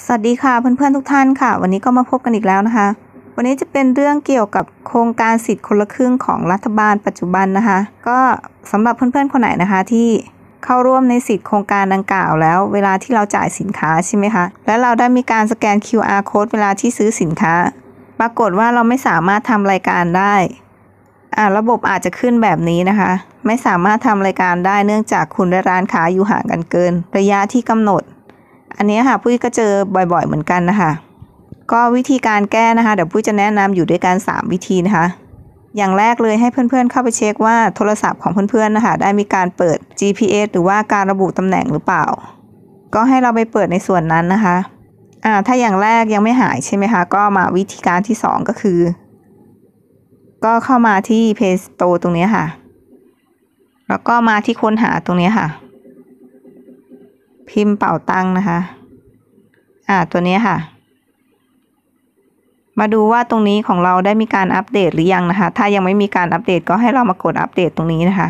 สวัสดีค่ะเพื่อนๆทุกท่านค่ะ วันนี้ก็มาพบกันอีกแล้วนะคะ วันนี้จะเป็นเรื่องเกี่ยวกับ โครงการสิทธิ์คนละครึ่งของรัฐบาลปัจจุบันนะคะ ก็สำหรับเพื่อนๆคนไหนนะคะที่เข้าร่วมในสิทธิ์โครงการดังกล่าวแล้ว เวลาที่เราจ่ายสินค้าใช่ไหมคะและเราได้มีการสแกน QR code เวลาที่ซื้อสินค้า ปรากฏว่าเราไม่สามารถทำรายการได้อ่าระบบอาจจะขึ้นแบบนี้นะคะ ไม่สามารถทำรายการได้เนื่องจากคุณและร้านค้าอยู่ห่างกันเกิน ระยะที่กำหนดอันนี้ค่ะปุ้ยก็เจอบ่อยๆเหมือนกันนะคะก็วิธีการแก้นะคะเดี๋ยวปุ้ยจะแนะนำอยู่ด้วยกัน3วิธีนะคะ อย่างแรกเลยให้เพื่อนๆเข้าไปเช็คว่าโทรศัพท์ของเพื่อนๆนะคะได้มีการเปิด GPS หรือว่าการระบุตำแหน่งหรือเปล่า ก็ให้เราไปเปิดในส่วนนั้นนะคะอ่าถ้าอย่างแรกยังไม่หายใช่ไหมคะก็มาวิธีการที่ 2 ก็คือ ก็เข้ามาที่ Play Store ตรงนี้ค่ะแล้วก็มาที่ค้นหาตรงนี้ค่ะพิมพ์เป่าตังนะคะ อ่า ตัวนี้ค่ะ มาดูว่าตรงนี้ของเราได้มีการอัปเดตหรือยังนะคะ ถ้ายังไม่มีการอัปเดตก็ให้เรามากดอัปเดตตรงนี้นะคะ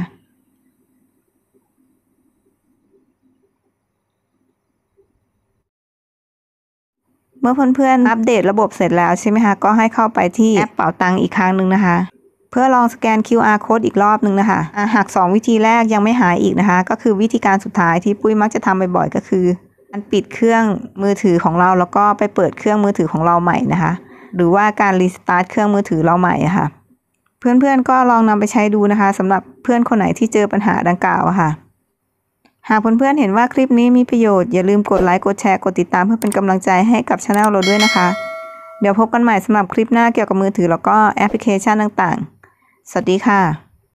เมื่อเพื่อนๆอัปเดตระบบเสร็จแล้วใช่ไหมคะ ก็ให้เข้าไปที่แอปเป๋าตังอีกครั้งหนึ่งนะคะเพื่อลองสแกน QR code อีกรอบหนึ่งนะคะะหาก 2 วิธีแรกยังไม่หายอีกนะคะ ก็คือวิธีการสุดท้ายที่ปุ้ยมักจะทำบ่อยๆก็คือ การปิดเครื่องมือถือของเราแล้วก็ไปเปิดเครื่องมือถือของเราใหม่นะคะ หรือว่าการรีสตาร์ทเครื่องมือถือเราใหม่ะคะ่ะ เพื่อนๆก็ลองนำไปใช้ดูนะคะสำหรับเพื่อนคนไหนที่เจอปัญหาดังกล่าวะคะ่ะ หากเพื่อนๆเห็นว่าคลิปนี้มีประโยชน์ อย่าลืมกดไลค์กดแชร์กดติดตามเพื่อเป็นกำลังใจให้กับช anel เราด้วยนะคะ เดี๋ยวพบกันใหม่สำหรับคลิปหน้าเกี่ยวกับมือถือ แล้วก็แอปพลิเคชันต่างๆสวัสดีค่ะ